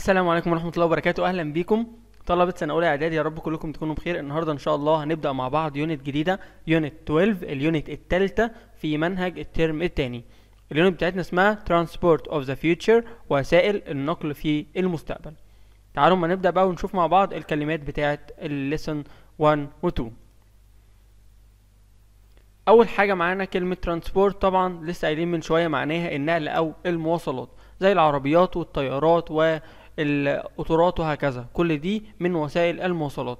السلام عليكم ورحمه الله وبركاته اهلا بيكم طلبه سنه اولى اعدادي يا رب كلكم تكونوا بخير النهارده ان شاء الله هنبدا مع بعض يونت جديده يونت 12 اليونت الثالثه في منهج الترم الثاني اليونت بتاعتنا اسمها ترانسبورت اوف ذا فيوتشر وسائل النقل في المستقبل تعالوا ما نبدا بقى ونشوف مع بعض الكلمات بتاعه الليسن 1 و 2 اول حاجه معانا كلمه ترانسبورت طبعا لسه قايلين من شويه معناها النقل او المواصلات زي العربيات والطيارات و القطورات وهكذا كل دي من وسائل المواصلات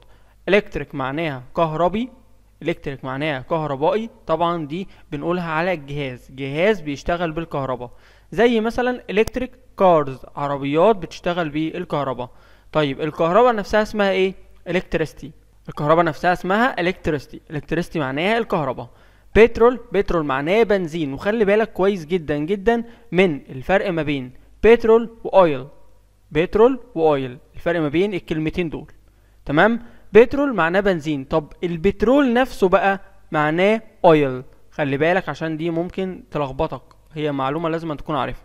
الكتريك معناها كهربي الكتريك معناها كهربائي طبعا دي بنقولها على الجهاز جهاز بيشتغل بالكهرباء زي مثلا الكتريك كارز عربيات بتشتغل بالكهرباء طيب الكهرباء نفسها اسمها ايه الكتريستي الكهرباء نفسها اسمها الكتريستي الكتريستي معناها الكهرباء بترول بترول معناه بنزين وخلي بالك كويس جدا جدا من الفرق ما بين بترول واويل بترول واويل الفرق ما بين الكلمتين دول تمام بترول معناه بنزين طب البترول نفسه بقى معناه اويل خلي بالك عشان دي ممكن تلخبطك هي معلومة لازم تكون عارفها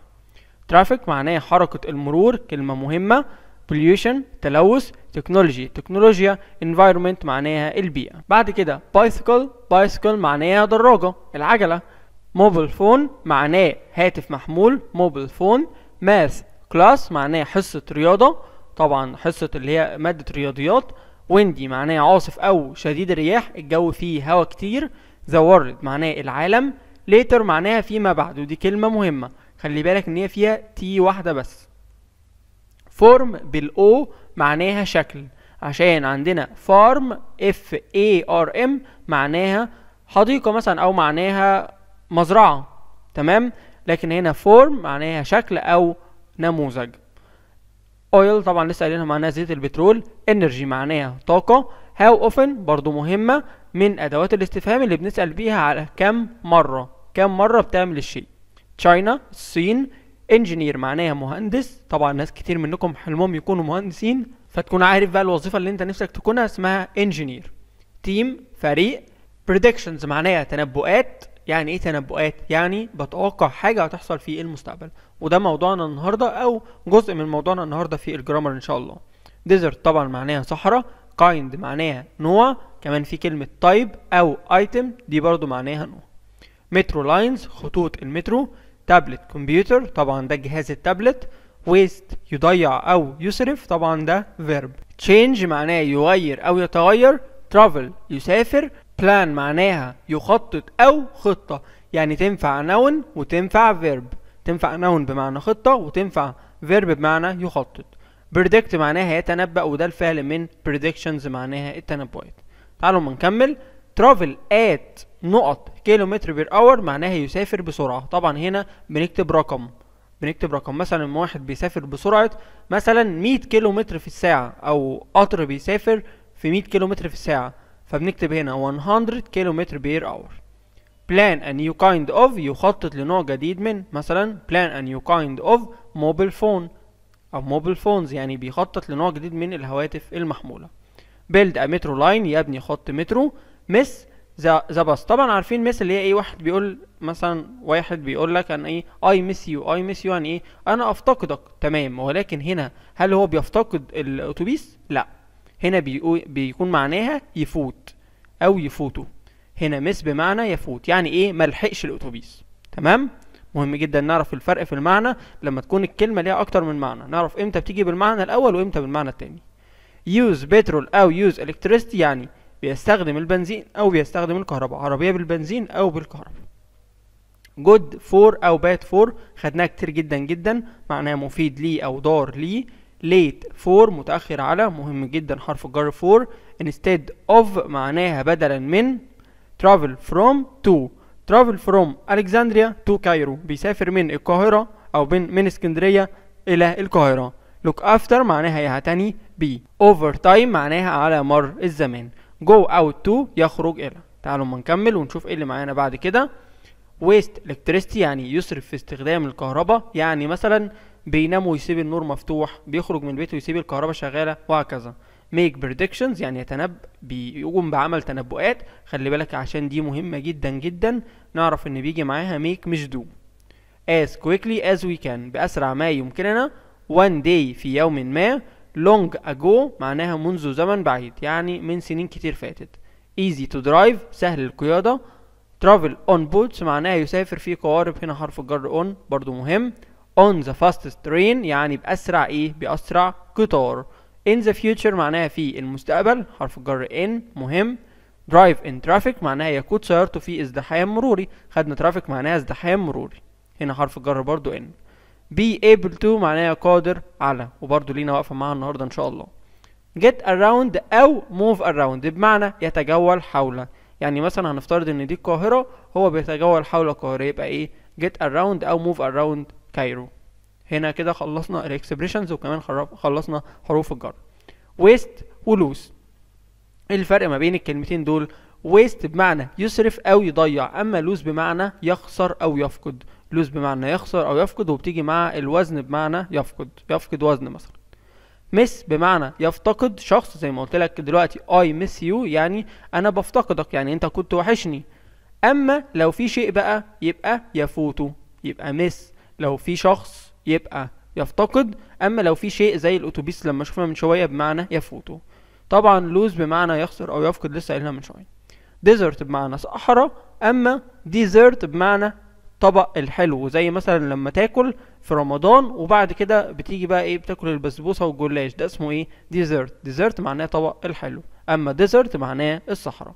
ترافيك معناه حركة المرور كلمة مهمة بوليوشن تلوث تكنولوجي تكنولوجيا انفايرومنت معناها البيئة بعد كده بايسكل بايسكل معناها دراجة العجلة موبيل فون معناه هاتف محمول موبيل فون ماث كلاس معناه حصة رياضة طبعا حصة اللي هي مادة رياضيات ويندي معناه عاصف أو شديد الرياح الجو فيه هوا كتير ذا وورلد معناه العالم ليتر معناها فيما بعد ودي كلمة مهمة خلي بالك إن هي فيها تي واحدة بس فورم بالأو معناها شكل عشان عندنا فارم اف اي ار ام معناها حديقة مثلا أو معناها مزرعة تمام لكن هنا فورم معناها شكل أو نموذج اويل طبعا لسه قايلينها معناها زيت البترول انرجي معناها طاقة هاو اوفن برضو مهمة من أدوات الاستفهام اللي بنسأل بيها على كم مرة كم مرة بتعمل الشيء تشاينا الصين انجينير معناها مهندس طبعا ناس كتير منكم حلمهم يكونوا مهندسين فتكون عارف بقى الوظيفة اللي انت نفسك تكونها اسمها انجينير تيم فريق بريدكشنز معناها تنبؤات يعني ايه تنبؤات يعني بتوقع حاجة هتحصل في المستقبل وده موضوعنا النهاردة أو جزء من موضوعنا النهاردة في الجرامر إن شاء الله ديزرت طبعا معناها صحراء kind معناها نوع كمان في كلمة تايب أو ايتم دي برضو معناها نوع مترو لاينز خطوط المترو تابلت كمبيوتر طبعا ده جهاز التابلت ويست يضيع أو يسرف طبعا ده verb change معناه يغير أو يتغير travel يسافر plan معناها يخطط أو خطة يعني تنفع noun وتنفع verb تنفع نون بمعنى خطة وتنفع فيرب بمعنى يخطط predict معناها يتنبأ وده الفعل من predictions معناها التنبؤات تعالوا ما نكمل travel at نقط كيلومتر بير اور معناها يسافر بسرعة طبعا هنا بنكتب رقم بنكتب رقم مثلا واحد بيسافر بسرعة مثلا 100 كيلومتر في الساعة أو قطر بيسافر في 100 كيلومتر في الساعة فبنكتب هنا 100 كيلومتر بير اور plan a new kind of يخطط لنوع جديد من مثلا plan a new kind of mobile phone أو mobile phones يعني بيخطط لنوع جديد من الهواتف المحمولة build a metro line يبني خط مترو miss the the bus طبعا عارفين miss اللي هي ايه واحد بيقول مثلا واحد بيقول لك انا ايه I miss you I miss you يعني ايه انا افتقدك تمام ولكن هنا هل هو بيفتقد الاتوبيس لا هنا بيقول بيكون معناها يفوت او يفوتوا هنا مس بمعنى يفوت يعني ايه ملحقش الاتوبيس تمام مهم جدا نعرف الفرق في المعنى لما تكون الكلمه ليها اكتر من معنى نعرف امتى بتيجي بالمعنى الاول وامتى بالمعنى الثاني يوز بترول او يوز الكتريستي يعني بيستخدم البنزين او بيستخدم الكهرباء عربيه بالبنزين او بالكهرباء جود فور او باد فور خدناها كتير جدا جدا معناها مفيد ليه او ضار ليه ليت فور متاخر على مهم جدا حرف الجر فور انستيد اوف معناها بدلا من travel from to travel from Alexandria to Cairo بيسافر من القاهرة أو من من اسكندرية إلى القاهرة look after معناها يعتني بي over time معناها على مر الزمان go out to يخرج إلى تعالوا ما نكمل ونشوف ايه اللي معانا بعد كده waste electricity يعني يصرف في استخدام الكهرباء يعني مثلا بينام ويسيب النور مفتوح بيخرج من بيته ويسيب الكهرباء شغالة وهكذا ميك predictions يعني يتنب بيقوم بعمل تنبؤات خلي بالك عشان دي مهمة جدا جدا نعرف ان بيجي معاها ميك مش دو as quickly as we can بأسرع ما يمكننا one day في يوم ما long ago معناها منذ زمن بعيد يعني من سنين كتير فاتت easy to drive سهل القيادة travel on boats معناها يسافر في قوارب هنا حرف الجر on برضو مهم on the fastest train يعني بأسرع ايه بأسرع قطار in the future معناها في المستقبل حرف الجر in مهم drive in traffic معناها يقود سيارته في ازدحام مروري خدنا traffic معناها ازدحام مروري هنا حرف الجر برضو in be able to معناها قادر على وبرضو لينا واقفة معاها النهاردة إن شاء الله get around أو move around بمعنى يتجول حول يعني مثلا هنفترض إن دي القاهرة هو بيتجول حول القاهرة يبقى إيه get around أو move around كايرو هنا كده خلصنا الاكسبريشنز وكمان خلصنا حروف الجر ويست ولوس ايه الفرق ما بين الكلمتين دول ويست بمعنى يسرف او يضيع اما لوس بمعنى يخسر او يفقد لوس بمعنى يخسر او يفقد وبتيجي مع الوزن بمعنى يفقد يفقد وزن مثلا مس بمعنى يفتقد شخص زي ما قلت لك دلوقتي اي مس يو يعني انا بفتقدك يعني انت كنت وحشني اما لو في شيء بقى يبقى يفوته يبقى مس لو في شخص يبقى يفتقد اما لو في شيء زي الاتوبيس لما شفنا من شويه بمعنى يفوته طبعا لوز بمعنى يخسر او يفقد لسه قايلها من شويه ديزرت بمعنى صحراء اما ديزرت بمعنى طبق الحلو زي مثلا لما تاكل في رمضان وبعد كده بتيجي بقى ايه بتاكل البسبوسه والجلاش ده اسمه ايه ديزرت ديزرت معناه طبق الحلو اما ديزرت معناه الصحراء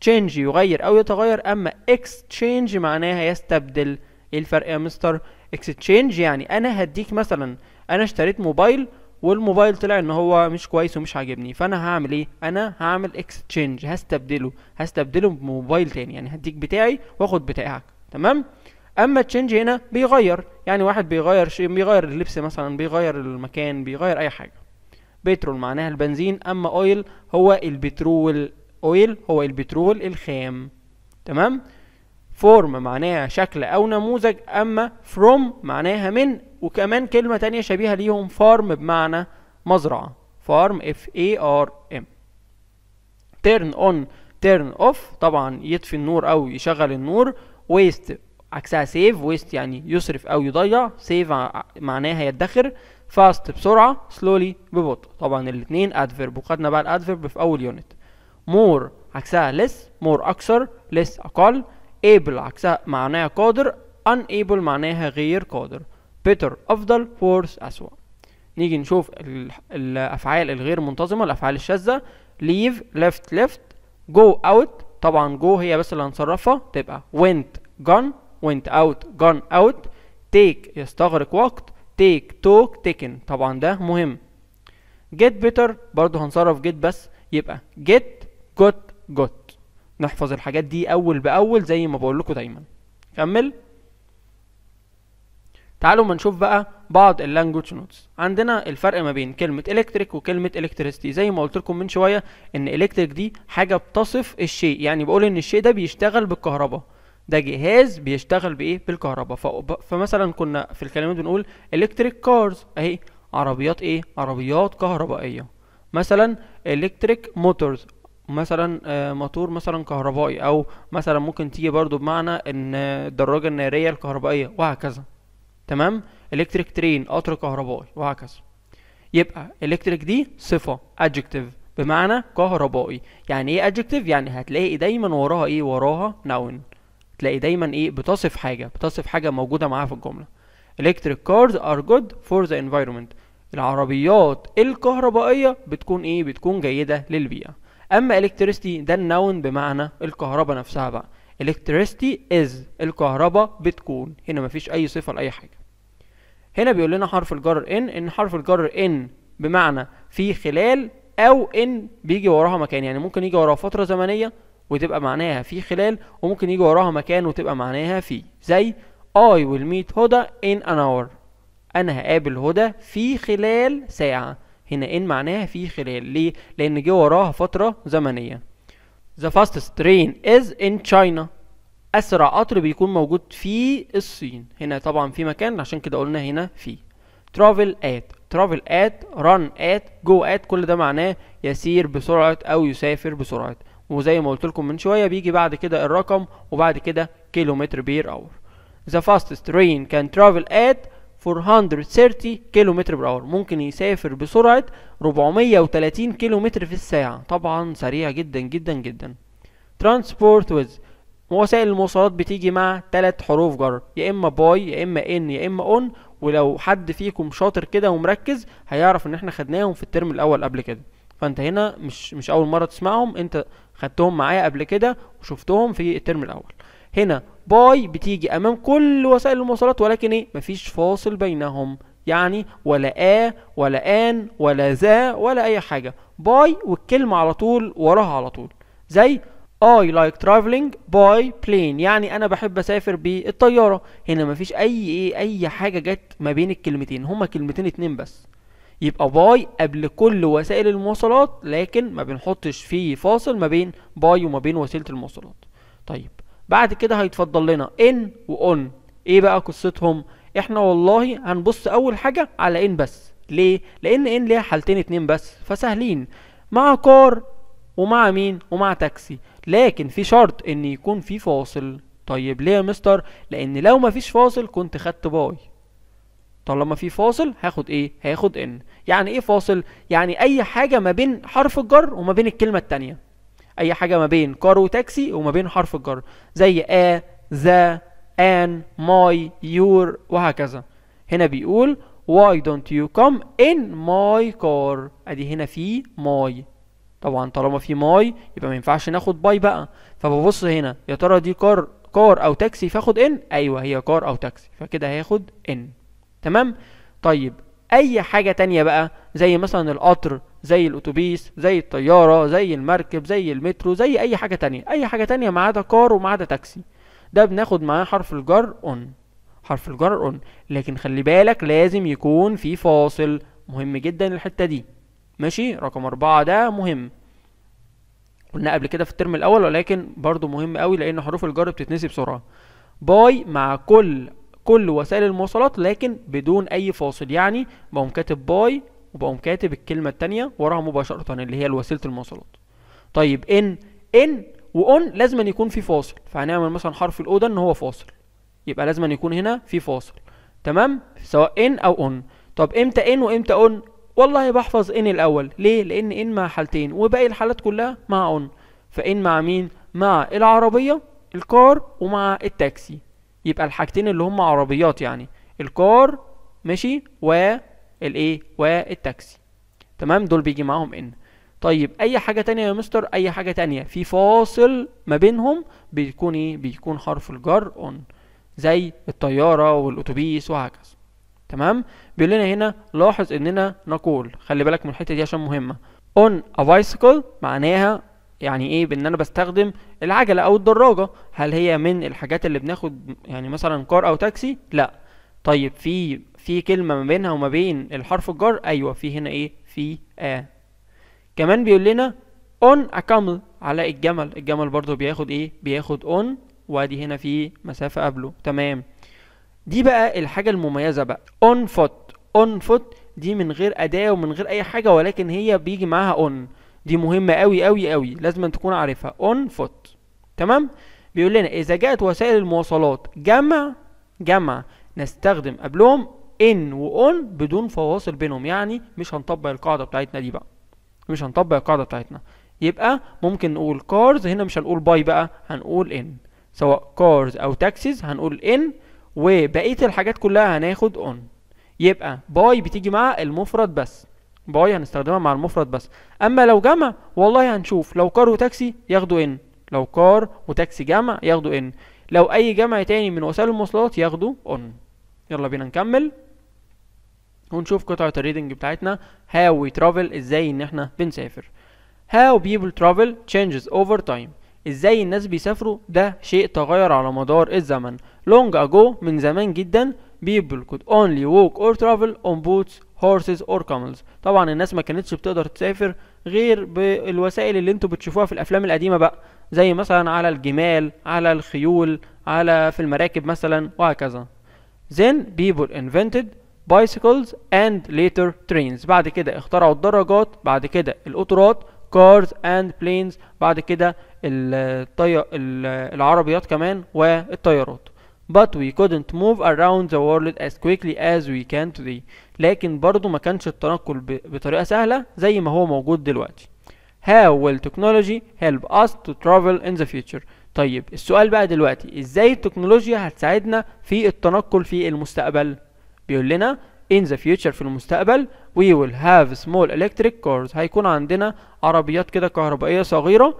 تشينج يغير او يتغير اما اكس تشينج معناها يستبدل ايه الفرق يا مستر اكستشينج يعني انا هديك مثلا انا اشتريت موبايل والموبايل طلع ان هو مش كويس ومش عاجبني فانا هعمل ايه انا هعمل اكستشينج هستبدله هستبدله بموبايل تاني يعني هديك بتاعي واخد بتاعك تمام اما تشينج هنا بيغير يعني واحد بيغير شيء بيغير اللبس مثلا بيغير المكان بيغير اي حاجه بترول معناها البنزين اما اويل هو البترول اويل هو البترول الخام تمام فورم معناها شكل او نموذج اما فروم معناها من وكمان كلمة تانية شبيهة ليهم فارم بمعنى مزرعة فارم اف اي ار ام تيرن اون تيرن اوف طبعا يطفي النور او يشغل النور ويست عكسها سيف ويست يعني يصرف او يضيع سيف معناها يدخر فاست بسرعة سلولي ببطء طبعا الاتنين ادفيرب وخدنا بقى الادفيرب في اول يونت مور عكسها لس مور اكثر لس اقل able عكسها معناها قادر unable معناها غير قادر better أفضل worse أسوأ نيجي نشوف الأفعال الغير منتظمة الأفعال الشاذة leave left left go out طبعا go هي بس اللي هنصرفها تبقى went gone went out gone out take يستغرق وقت take took taken طبعا ده مهم get better برضه هنصرف get بس يبقى get got got نحفظ الحاجات دي اول باول زي ما بقول لكم دايما كمل تعالوا ما نشوف بقى بعض اللانجوج نوتس عندنا الفرق ما بين كلمة الكتريك وكلمة الكتريستي زي ما قلت لكم من شوية ان الكتريك دي حاجة بتصف الشيء يعني بقول ان الشيء ده بيشتغل بالكهرباء ده جهاز بيشتغل بايه بالكهرباء فمثلا كنا في الكلمات بنقول الكتريك كارز اهي عربيات ايه عربيات كهربائية مثلا الكتريك موتورز مثلا آه، موتور مثلا كهربائي او مثلا ممكن تيجي برضو بمعنى ان الدراجة النارية الكهربائية وهكذا تمام الكتريك ترين قطر كهربائي وهكذا يبقى الكتريك دي صفة ادجكتيف بمعنى كهربائي يعني ايه ادجكتيف يعني هتلاقي دايما وراها ايه وراها ناون تلاقي دايما ايه بتصف حاجة بتصف حاجة موجودة معاها في الجملة electric cars are good for the environment العربيات الكهربائية بتكون ايه بتكون جيدة للبيئة اما electricity ده النون بمعنى الكهرباء نفسها بقى electricity is الكهرباء بتكون هنا مفيش اي صفه لاي حاجه هنا بيقول لنا حرف الجر ان ان حرف الجر ان بمعنى في خلال او ان بيجي وراها مكان يعني ممكن يجي وراها فتره زمنيه وتبقى معناها في خلال وممكن يجي وراها مكان وتبقى معناها في زي I will meet هدى in an hour أنا هقابل هدى في خلال ساعة هنا ان معناها في خلال ليه لان جه وراها فتره زمنيه the fastest train is in China اسرع قطر بيكون موجود في الصين هنا طبعا في مكان عشان كده قلنا هنا في travel at travel at run at go at كل ده معناه يسير بسرعه او يسافر بسرعه وزي ما قلت لكم من شويه بيجي بعد كده الرقم وبعد كده كيلومتر بير اور the fastest train can travel at 430 كيلومتر بر اور ممكن يسافر بسرعة 430 كيلومتر في الساعة طبعا سريع جدا جدا جدا ترانسبورت ويز وسائل المواصلات بتيجي مع تلات حروف جر يا اما باي يا اما ان يا اما اون ولو حد فيكم شاطر كده ومركز هيعرف ان احنا خدناهم في الترم الاول قبل كده فانت هنا مش مش اول مره تسمعهم انت خدتهم معايا قبل كده وشفتهم في الترم الاول هنا باي بتيجي امام كل وسائل المواصلات ولكن ايه مفيش فاصل بينهم يعني ولا آ آه ولا آن ولا ذا ولا أي حاجة باي والكلمة على طول وراها على طول زي I like traveling by plane يعني أنا بحب أسافر بالطيارة هنا مفيش أي إيه أي حاجة جت ما بين الكلمتين هما كلمتين اتنين بس يبقى باي قبل كل وسائل المواصلات لكن ما بنحطش فيه فاصل ما بين باي وما بين وسيلة المواصلات طيب بعد كده هيتفضل لنا ان وان ايه بقى قصتهم احنا والله هنبص اول حاجه على ان بس ليه لان ان ليها حالتين اتنين بس فسهلين مع كار ومع مين ومع تاكسي لكن في شرط ان يكون في فاصل طيب ليه يا مستر لان لو مفيش فاصل كنت خدت باي طالما في فاصل هاخد ايه هاخد ان يعني ايه فاصل يعني اي حاجه ما بين حرف الجر وما بين الكلمه التانيه اي حاجه ما بين كار وتاكسي وما بين حرف الجر زي ا ذا ان ماي يور وهكذا هنا بيقول why don't you come in my car ادي هنا في ماي طبعا طالما في ماي يبقى ما ينفعش ناخد باي بقى فببص هنا يا ترى دي كار كار او تاكسي فاخد ان ايوه هي كار او تاكسي فكده هياخد ان تمام طيب اي حاجه تانية بقى زي مثلا القطر زي الاتوبيس زي الطياره زي المركب زي المترو زي اي حاجه تانية اي حاجه تانية ما عدا كار وما عدا تاكسي ده بناخد معاه حرف الجر اون حرف الجر اون لكن خلي بالك لازم يكون في فاصل مهم جدا الحته دي ماشي رقم أربعة ده مهم قلنا قبل كده في الترم الأول ولكن برضو مهم قوي لأن حروف الجر بتتنسي بسرعة باي مع كل كل وسائل المواصلات لكن بدون اي فاصل يعني بقوم كاتب باي وبقوم كاتب الكلمه التانية وراها مباشره اللي هي وسيله المواصلات طيب ان ان واون لازم أن يكون في فاصل فهنعمل مثلا حرف الاو ان هو فاصل يبقى لازم أن يكون هنا في فاصل تمام سواء ان او اون طب امتى ان وامتى اون والله بحفظ ان الاول ليه لان ان مع حالتين وباقي الحالات كلها مع اون فان مع مين مع العربيه الكار ومع التاكسي يبقى الحاجتين اللي هم عربيات يعني الكار ماشي والايه والتاكسي تمام دول بيجي معاهم ان طيب اي حاجه تانية يا مستر اي حاجه تانية في فاصل ما بينهم بيكون ايه بيكون حرف الجر اون زي الطياره والاتوبيس وهكذا تمام بيقول لنا هنا لاحظ اننا نقول خلي بالك من الحته دي عشان مهمه اون ا بايسيكل معناها يعني ايه بان انا بستخدم العجله او الدراجه هل هي من الحاجات اللي بناخد يعني مثلا كار او تاكسي لا طيب في في كلمه ما بينها وما بين الحرف الجر ايوه في هنا ايه في ا آه. كمان بيقول لنا اون اكمل على الجمل الجمل برضو بياخد ايه بياخد اون وادي هنا في مسافه قبله تمام دي بقى الحاجه المميزه بقى اون فوت اون فوت دي من غير اداه ومن غير اي حاجه ولكن هي بيجي معاها اون دي مهمة قوي قوي قوي لازم تكون عارفها اون فوت تمام بيقول لنا اذا جاءت وسائل المواصلات جمع جمع نستخدم قبلهم ان واون بدون فواصل بينهم يعني مش هنطبق القاعدة بتاعتنا دي بقى مش هنطبق القاعدة بتاعتنا يبقى ممكن نقول كارز هنا مش هنقول باي بقى هنقول ان سواء كارز او تاكسيز هنقول ان وبقيه الحاجات كلها هناخد اون يبقى باي بتيجي مع المفرد بس باي هنستخدمها مع المفرد بس اما لو جمع والله هنشوف لو كار وتاكسي ياخدوا ان لو كار وتاكسي جمع ياخدوا ان لو اي جمع تاني من وسائل المواصلات ياخدوا اون يلا بينا نكمل ونشوف قطعة الريدنج بتاعتنا how we travel ازاي ان احنا بنسافر how people travel changes over time ازاي الناس بيسافروا ده شيء تغير على مدار الزمن long ago من زمان جدا people could only walk or travel on boats horses or camels طبعا الناس ما كانتش بتقدر تسافر غير بالوسائل اللي انتوا بتشوفوها في الافلام القديمه بقى زي مثلا على الجمال على الخيول على في المراكب مثلا وهكذا then people invented bicycles and later trains بعد كده اخترعوا الدراجات بعد كده القطارات cars and planes بعد كده العربيات كمان والطيارات but we couldn't move around the world as quickly as we can today لكن برضو ما كانش التنقل بطريقة سهلة زي ما هو موجود دلوقتي How will technology help us to travel in the future طيب السؤال بقى دلوقتي ازاي التكنولوجيا هتساعدنا في التنقل في المستقبل بيقول لنا in the future في المستقبل we will have small electric cars هيكون عندنا عربيات كده كهربائية صغيرة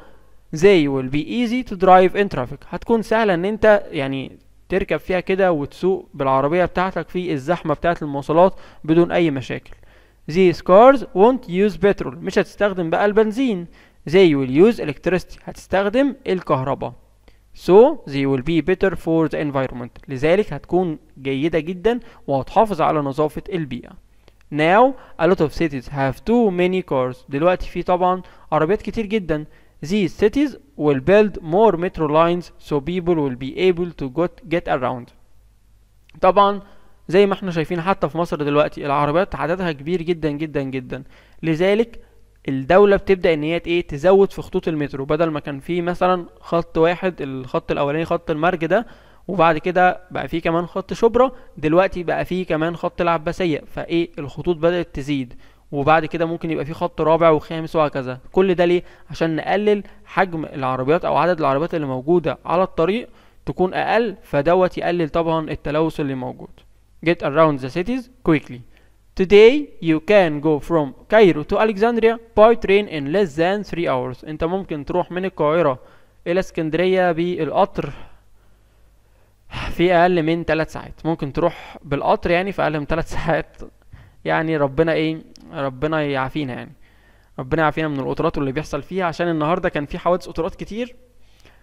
they will be easy to drive in traffic هتكون سهلة ان انت يعني تركب فيها كده وتسوق بالعربية بتاعتك في الزحمة بتاعت المواصلات بدون أي مشاكل These cars won't use petrol مش هتستخدم بقى البنزين They will use electricity هتستخدم الكهرباء So they will be better for the environment لذلك هتكون جيدة جدا وهتحافظ على نظافة البيئة Now a lot of cities have too many cars دلوقتي في طبعا عربيات كتير جدا these cities will build more metro lines so people will be able to get, get around طبعا زي ما احنا شايفين حتى في مصر دلوقتي العربيات عددها كبير جدا جدا جدا لذلك الدولة بتبدأ ان هي ايه تزود في خطوط المترو بدل ما كان في مثلا خط واحد الخط الاولاني خط المرج ده وبعد كده بقى فيه كمان خط شبرا دلوقتي بقى فيه كمان خط العباسية فايه الخطوط بدأت تزيد وبعد كده ممكن يبقى في خط رابع وخامس وهكذا كل ده ليه عشان نقلل حجم العربيات او عدد العربيات اللي موجوده على الطريق تكون اقل فدوت يقلل طبعا التلوث اللي موجود get around the cities quickly Today you can go from Cairo to Alexandria by train in less than 3 hours انت ممكن تروح من القاهرة الى اسكندرية بالقطر في اقل من 3 ساعات ممكن تروح بالقطر يعني في اقل من 3 ساعات يعني ربنا ايه ربنا يعافينا يعني ربنا يعافينا من القطرات واللي بيحصل فيها عشان النهارده كان في حوادث قطرات كتير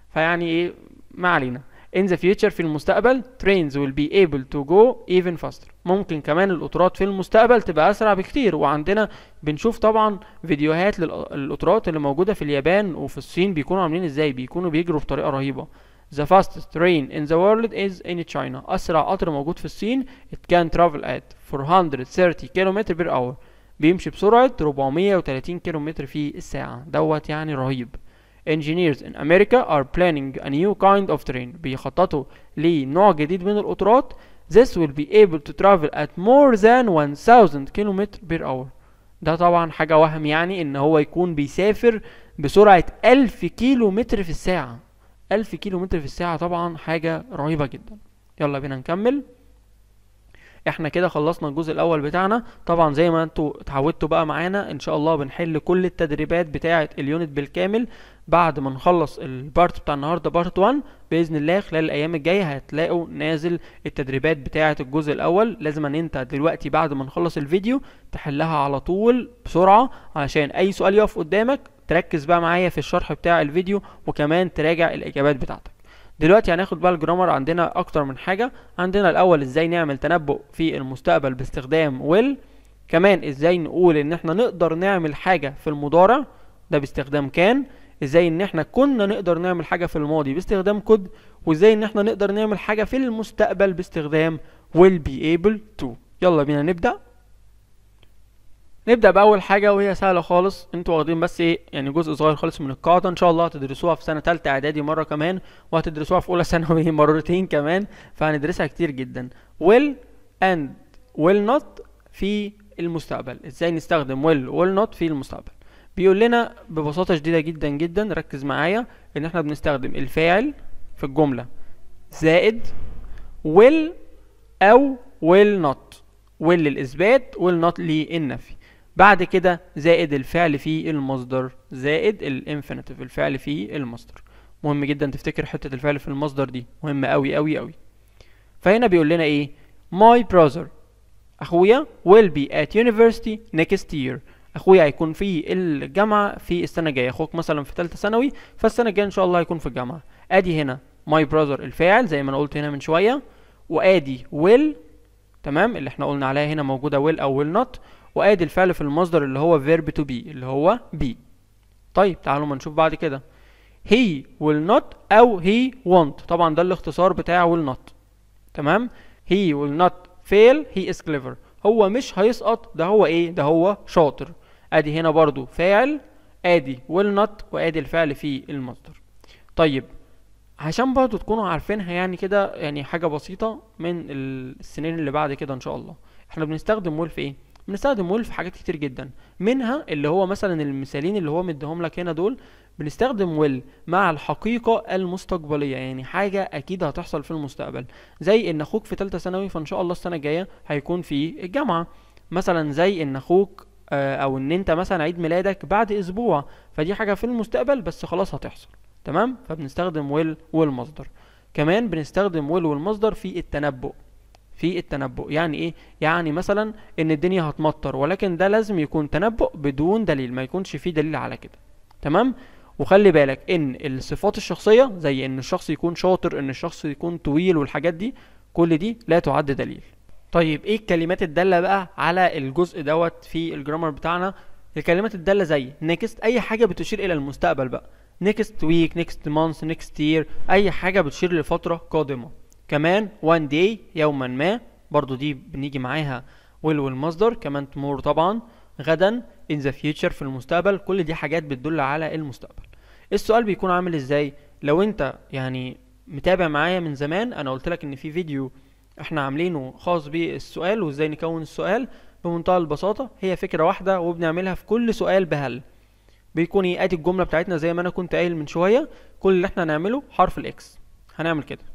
فيعني ايه ما علينا in the future في المستقبل trains will be able to go even faster ممكن كمان القطارات في المستقبل تبقى اسرع بكتير وعندنا بنشوف طبعا فيديوهات للقطارات اللي موجوده في اليابان وفي الصين بيكونوا عاملين ازاي بيكونوا بيجروا بطريقه رهيبه The fastest train in the world is in China أسرع قطر موجود في الصين it can travel at 430 km per hour بيمشي بسرعة 430 كيلو في الساعة دوت يعني رهيب engineers in America are planning a new kind of train بيخططوا لنوع جديد من القطارات this will be able to travel at more than 1000 km per hour ده طبعا حاجة وهم يعني ان هو يكون بيسافر بسرعة 1000 كيلو متر في الساعة 1000 كيلو متر في الساعة طبعا حاجة رهيبة جدا يلا بينا نكمل احنا كده خلصنا الجزء الاول بتاعنا طبعا زي ما انتوا اتعودتوا بقى معانا ان شاء الله بنحل كل التدريبات بتاعه اليونت بالكامل بعد ما نخلص البارت بتاع النهارده بارت 1 باذن الله خلال الايام الجايه هتلاقوا نازل التدريبات بتاعه الجزء الاول لازم ان انت دلوقتي بعد ما نخلص الفيديو تحلها على طول بسرعه علشان اي سؤال يقف قدامك تركز بقى معايا في الشرح بتاع الفيديو وكمان تراجع الاجابات بتاعتك دلوقتي هناخد بقى الجرامر عندنا اكتر من حاجه عندنا الاول ازاي نعمل تنبؤ في المستقبل باستخدام will كمان ازاي نقول ان احنا نقدر نعمل حاجه في المضارع ده باستخدام كان ازاي ان احنا كنا نقدر نعمل حاجه في الماضي باستخدام كود وازاي ان احنا نقدر نعمل حاجه في المستقبل باستخدام will be able to يلا بينا نبدا نبدا باول حاجه وهي سهله خالص انتوا واخدين بس ايه يعني جزء صغير خالص من القاعده ان شاء الله هتدرسوها في سنه ثالثه اعدادي مره كمان وهتدرسوها في اولى ثانوي مرتين كمان فهندرسها كتير جدا will and will not في المستقبل ازاي نستخدم will will not في المستقبل بيقول لنا ببساطه شديده جدا جدا ركز معايا ان احنا بنستخدم الفاعل في الجمله زائد will او will not will للاثبات will not للنفي بعد كده زائد الفعل في المصدر زائد الانفينيتيف الفعل في المصدر مهم جدا تفتكر حتة الفعل في المصدر دي مهمة أوي أوي أوي فهنا بيقول لنا إيه my brother أخويا will be at university next year أخويا هيكون في الجامعة في السنة الجاية أخوك مثلا في تالتة ثانوي فالسنة الجاية إن شاء الله هيكون في الجامعة أدي هنا my brother الفاعل زي ما أنا قلت هنا من شوية وأدي will تمام اللي احنا قلنا عليها هنا موجودة will أو will not وادي الفعل في المصدر اللي هو verb to be اللي هو be طيب تعالوا ما نشوف بعد كده he will not او he won't طبعا ده الاختصار بتاع will not تمام he will not fail he is clever هو مش هيسقط ده هو ايه ده هو شاطر ادي هنا برضو فاعل ادي will not وادي الفعل في المصدر طيب عشان برضو تكونوا عارفينها يعني كده يعني حاجة بسيطة من السنين اللي بعد كده ان شاء الله احنا بنستخدم will في ايه بنستخدم ويل في حاجات كتير جدا منها اللي هو مثلا المثالين اللي هو مديهم لك هنا دول بنستخدم ويل مع الحقيقة المستقبلية يعني حاجة أكيد هتحصل في المستقبل زي إن أخوك في تالتة ثانوي فإن شاء الله السنة الجاية هيكون في الجامعة مثلا زي إن أخوك آه، أو إن أنت مثلا عيد ميلادك بعد أسبوع فدي حاجة في المستقبل بس خلاص هتحصل تمام فبنستخدم ويل والمصدر كمان بنستخدم ويل والمصدر في التنبؤ في التنبؤ يعني ايه يعني مثلا ان الدنيا هتمطر ولكن ده لازم يكون تنبؤ بدون دليل ما يكونش فيه دليل على كده تمام وخلي بالك ان الصفات الشخصيه زي ان الشخص يكون شاطر ان الشخص يكون طويل والحاجات دي كل دي لا تعد دليل طيب ايه الكلمات الداله بقى على الجزء دوت في الجرامر بتاعنا الكلمات الداله زي نيكست اي حاجه بتشير الى المستقبل بقى نيكست ويك نيكست مانث نيكست يير اي حاجه بتشير لفتره قادمه كمان one day يوما ما برضو دي بنيجي معاها will والمصدر كمان tomorrow طبعا غدا in the future في المستقبل كل دي حاجات بتدل على المستقبل السؤال بيكون عامل ازاي لو انت يعني متابع معايا من زمان انا قلت لك ان في فيديو احنا عاملينه خاص بالسؤال وازاي نكون السؤال بمنتهى البساطة هي فكرة واحدة وبنعملها في كل سؤال بهل بيكون ايه ادي الجملة بتاعتنا زي ما انا كنت قايل من شوية كل اللي احنا هنعمله حرف الاكس هنعمل كده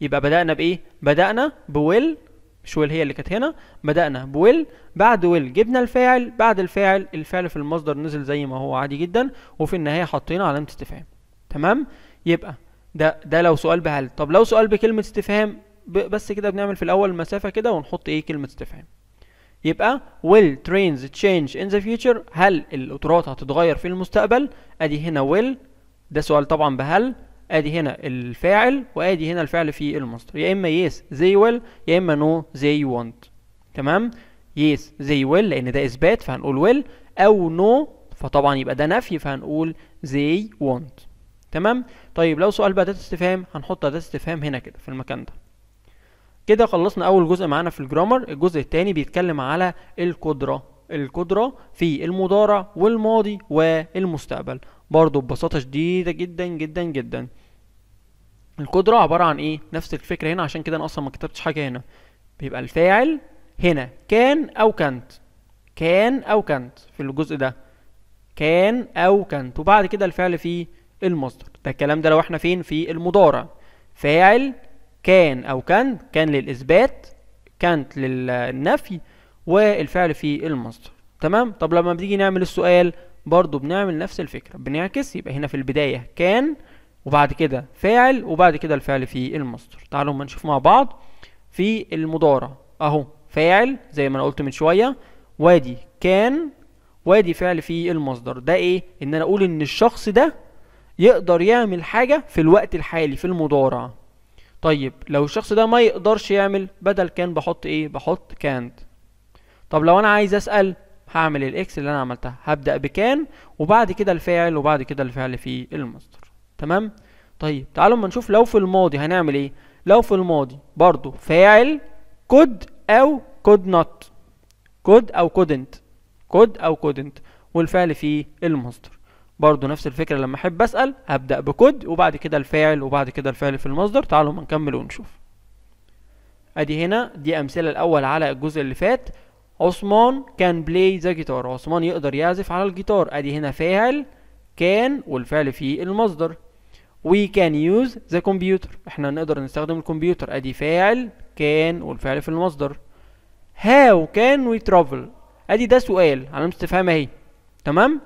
يبقى بدأنا بإيه؟ بدأنا بويل مش ويل هي اللي كانت هنا بدأنا بويل بعد ويل جبنا الفاعل بعد الفاعل الفعل في المصدر نزل زي ما هو عادي جدا وفي النهاية حطينا علامة استفهام تمام؟ يبقى ده ده لو سؤال بهل طب لو سؤال بكلمة استفهام بس كده بنعمل في الأول مسافة كده ونحط إيه كلمة استفهام يبقى will trains change in the future هل القطارات هتتغير في المستقبل ادي هنا will ده سؤال طبعا بهل ادي هنا الفاعل وادي هنا الفعل في المصدر يا اما يس زي ويل يا اما نو زي وونت تمام يس زي ويل لان ده اثبات فهنقول ويل او نو فطبعا يبقى ده نفي فهنقول زي وونت تمام طيب لو سؤال بقى اداه استفهام هنحط اداه استفهام هنا كده في المكان ده كده خلصنا اول جزء معانا في الجرامر الجزء الثاني بيتكلم على القدره القدره في المضارع والماضي والمستقبل برضو ببساطة شديدة جدا جدا جدا القدرة عبارة عن ايه نفس الفكرة هنا عشان كده انا اصلا ما كتبتش حاجة هنا بيبقى الفاعل هنا كان او كانت كان او كانت في الجزء ده كان او كانت وبعد كده الفعل في المصدر ده الكلام ده لو احنا فين في المضارع فاعل كان او كان كان للاثبات كانت للنفي والفعل في المصدر تمام طب لما بنيجي نعمل السؤال برضو بنعمل نفس الفكرة بنعكس يبقى هنا في البداية كان وبعد كده فاعل وبعد كده الفعل في المصدر تعالوا ما نشوف مع بعض في المضارع اهو فاعل زي ما انا قلت من شوية وادي كان وادي فعل في المصدر ده ايه ان انا اقول ان الشخص ده يقدر يعمل حاجة في الوقت الحالي في المضارع طيب لو الشخص ده ما يقدرش يعمل بدل كان بحط ايه بحط كانت طب لو انا عايز اسأل هعمل الاكس اللي انا عملتها هبدا بكان وبعد كده الفاعل وبعد كده الفعل في المصدر تمام طيب تعالوا اما نشوف لو في الماضي هنعمل ايه لو في الماضي برضو فاعل كود او كود نوت كود او كودنت كود او كودنت والفعل في المصدر برضو نفس الفكره لما احب اسال هبدا بكود وبعد كده الفاعل وبعد كده الفعل في المصدر تعالوا اما نكمل ونشوف ادي هنا دي امثله الاول على الجزء اللي فات عثمان كان بلاي ذا جيتار عثمان يقدر يعزف على الجيتار ادي هنا فاعل كان والفعل في المصدر وي كان يوز ذا كمبيوتر احنا نقدر نستخدم الكمبيوتر ادي فاعل كان والفعل في المصدر هاو كان وي ترافل ادي ده سؤال علامة استفهام اهي تمام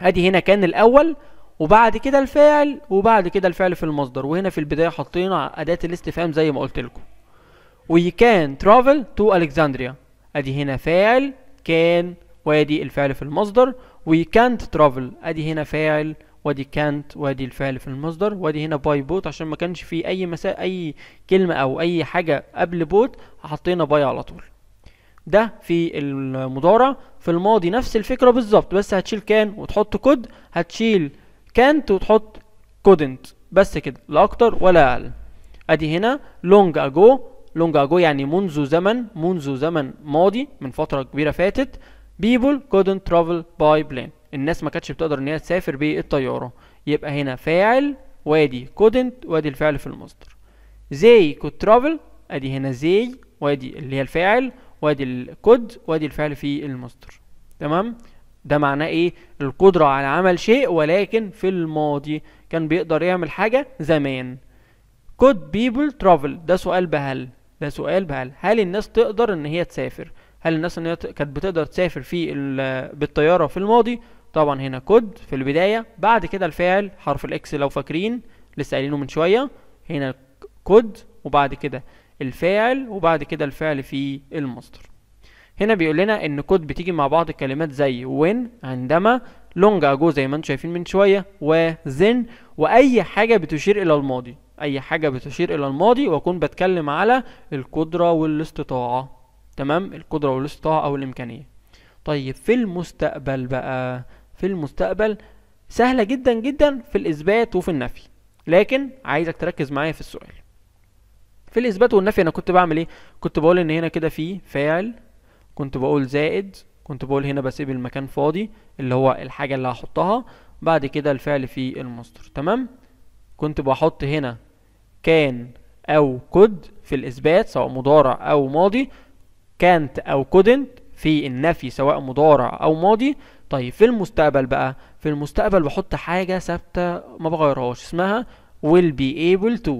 ادي هنا كان الاول وبعد كده الفاعل وبعد كده الفعل في المصدر وهنا في البداية حطينا اداة الاستفهام زي ما قلت لكم وي كان ترافل تو Alexandria ادي هنا فاعل كان وادي الفعل في المصدر وي كانت ترافل ادي هنا فاعل وادي كانت وادي الفعل في المصدر وادي هنا باي بوت عشان ما كانش فيه اي مساء اي كلمه او اي حاجه قبل بوت حطينا باي على طول ده في المضارع في الماضي نفس الفكره بالظبط بس هتشيل كان وتحط كود هتشيل كانت وتحط كودنت بس كده لا اكتر ولا اقل ادي هنا لونج اجو لونج اجو يعني منذ زمن منذ زمن ماضي من فتره كبيره فاتت بيبول كودنت ترافل باي بلين الناس ما كانتش بتقدر ان هي تسافر بالطياره يبقى هنا فاعل وادي كودنت وادي الفعل في المصدر زي كود ترافل ادي هنا زي وادي اللي هي الفاعل وادي الكود وادي الفعل في المصدر تمام ده معناه ايه القدرة على عمل شيء ولكن في الماضي كان بيقدر يعمل حاجة زمان كود بيبل ترافل ده سؤال بهل ده سؤال بقى هل الناس تقدر ان هي تسافر هل الناس ان هي كانت بتقدر تسافر في بالطياره في الماضي طبعا هنا كود في البدايه بعد كده الفعل حرف الاكس لو فاكرين لسه قايلينه من شويه هنا كود وبعد كده الفاعل وبعد كده الفعل في المصدر هنا بيقول لنا ان كود بتيجي مع بعض الكلمات زي وين عندما لونج اجو زي ما انتم شايفين من شويه وزن واي حاجه بتشير الى الماضي اي حاجة بتشير الى الماضي واكون بتكلم على القدرة والاستطاعة تمام القدرة والاستطاعة او الامكانية طيب في المستقبل بقى في المستقبل سهلة جدا جدا في الاثبات وفي النفي لكن عايزك تركز معايا في السؤال في الاثبات والنفي انا كنت بعمل ايه كنت بقول ان هنا كده في فاعل كنت بقول زائد كنت بقول هنا بسيب المكان فاضي اللي هو الحاجة اللي هحطها بعد كده الفعل في المصدر تمام كنت بحط هنا كان أو كود في الإثبات سواء مضارع أو ماضي كانت أو كودنت في النفي سواء مضارع أو ماضي طيب في المستقبل بقى في المستقبل بحط حاجة ثابتة ما بغيرهاش اسمها will be able to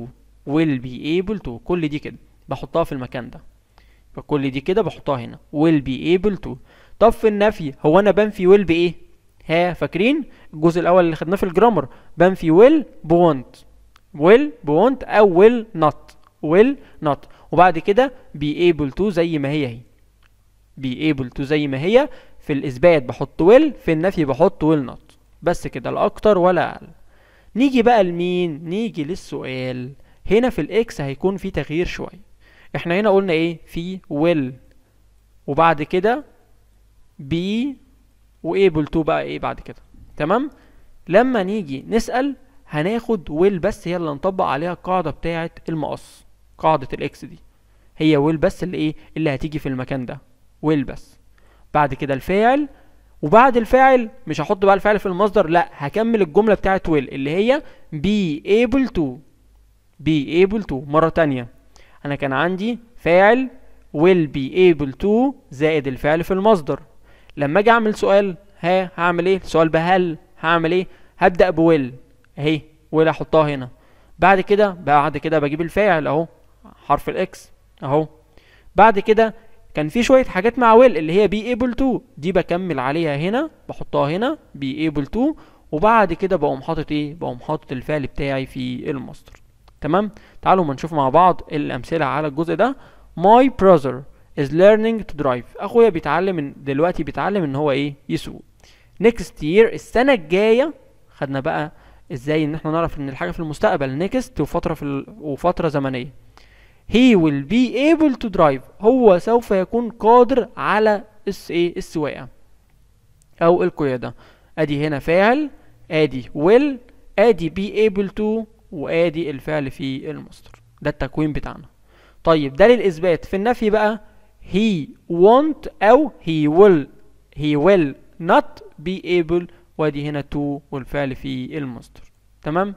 will be able to كل دي كده بحطها في المكان ده فكل دي كده بحطها هنا will be able to طب في النفي هو انا بنفي will بايه ها فاكرين الجزء الاول اللي خدناه في الجرامر بنفي will بونت will بونت او will not will not وبعد كده be able to زي ما هي هي be able to زي ما هي في الإثبات بحط will في النفي بحط will not بس كده لا أكتر ولا أقل نيجي بقى لمين نيجي للسؤال هنا في الإكس هيكون في تغيير شوية احنا هنا قلنا ايه في will وبعد كده be وable to بقى ايه بعد كده تمام لما نيجي نسأل هناخد ويل بس هي اللي هنطبق عليها القاعده بتاعه المقص قاعده الاكس دي هي ويل بس اللي ايه اللي هتيجي في المكان ده ويل بس بعد كده الفاعل وبعد الفاعل مش هحط بقى الفاعل في المصدر لا هكمل الجمله بتاعه ويل اللي هي be able to be able to مره تانية انا كان عندي فاعل will be able to زائد الفعل في المصدر لما اجي اعمل سؤال ها هعمل ايه السؤال بهل هعمل ايه هبدا بويل اهي ولا احطها هنا بعد كده بعد كده بجيب الفاعل اهو حرف الاكس اهو بعد كده كان في شويه حاجات مع ويل اللي هي بي ايبل تو دي بكمل عليها هنا بحطها هنا بي ايبل تو وبعد كده بقوم حاطط ايه بقوم حاطط الفعل بتاعي في المصدر تمام تعالوا ما نشوف مع بعض الامثله على الجزء ده ماي براذر از ليرنينج تو درايف اخويا بيتعلم دلوقتي بيتعلم ان هو ايه يسوق نيكست يير السنه الجايه خدنا بقى ازاي ان احنا نعرف ان الحاجه في المستقبل نيكست وفتره في ال... وفتره زمنيه he will be able to drive هو سوف يكون قادر على اس ايه السواقه او القياده ادي هنا فاعل ادي will ادي be able to وادي الفعل في المصدر ده التكوين بتاعنا طيب ده للاثبات في النفي بقى he won't او he will he will not be able وادي هنا تو والفعل في المصدر تمام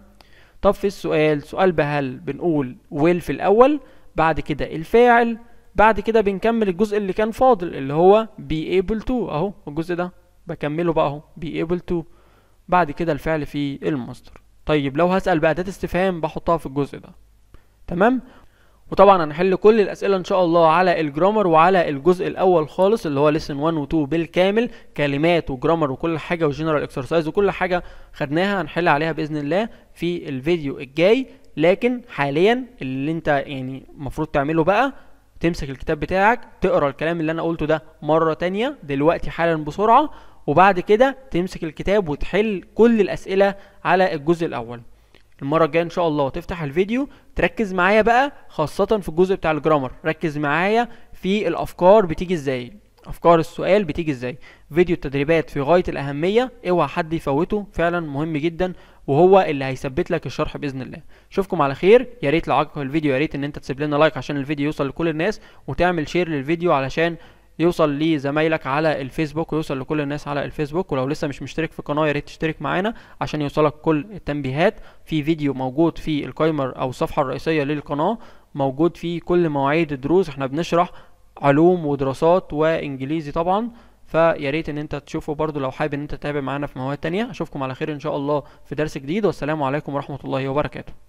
طب في السؤال سؤال بهل بنقول will في الاول بعد كده الفاعل بعد كده بنكمل الجزء اللي كان فاضل اللي هو be able to اهو الجزء ده بكمله بقى اهو be able to بعد كده الفعل في المصدر طيب لو هسأل بقى ده استفهام بحطها في الجزء ده تمام وطبعا هنحل كل الاسئله ان شاء الله على الجرامر وعلى الجزء الاول خالص اللي هو ليسن 1 و2 بالكامل كلمات وجرامر وكل حاجه وجنرال اكسرسايز وكل حاجه خدناها هنحل عليها باذن الله في الفيديو الجاي لكن حاليا اللي انت يعني المفروض تعمله بقى تمسك الكتاب بتاعك تقرا الكلام اللي انا قلته ده مره تانية دلوقتي حالا بسرعه وبعد كده تمسك الكتاب وتحل كل الاسئله على الجزء الاول المره الجايه ان شاء الله تفتح الفيديو تركز معايا بقى خاصه في الجزء بتاع الجرامر ركز معايا في الافكار بتيجي ازاي افكار السؤال بتيجي ازاي فيديو التدريبات في غايه الاهميه اوعى حد يفوته فعلا مهم جدا وهو اللي هيثبت لك الشرح باذن الله اشوفكم على خير يا ريت لو عجبك الفيديو يا ريت ان انت تسيب لنا لايك عشان الفيديو يوصل لكل الناس وتعمل شير للفيديو علشان يوصل لزمايلك على الفيسبوك ويوصل لكل الناس على الفيسبوك ولو لسه مش مشترك في القناه يا ريت تشترك معانا عشان يوصلك كل التنبيهات في فيديو موجود في القايمر او الصفحه الرئيسيه للقناه موجود فيه كل مواعيد الدروس احنا بنشرح علوم ودراسات وانجليزي طبعا فيا ريت ان انت تشوفه برضو لو حابب ان انت تتابع معانا في مواد تانية اشوفكم على خير ان شاء الله في درس جديد والسلام عليكم ورحمه الله وبركاته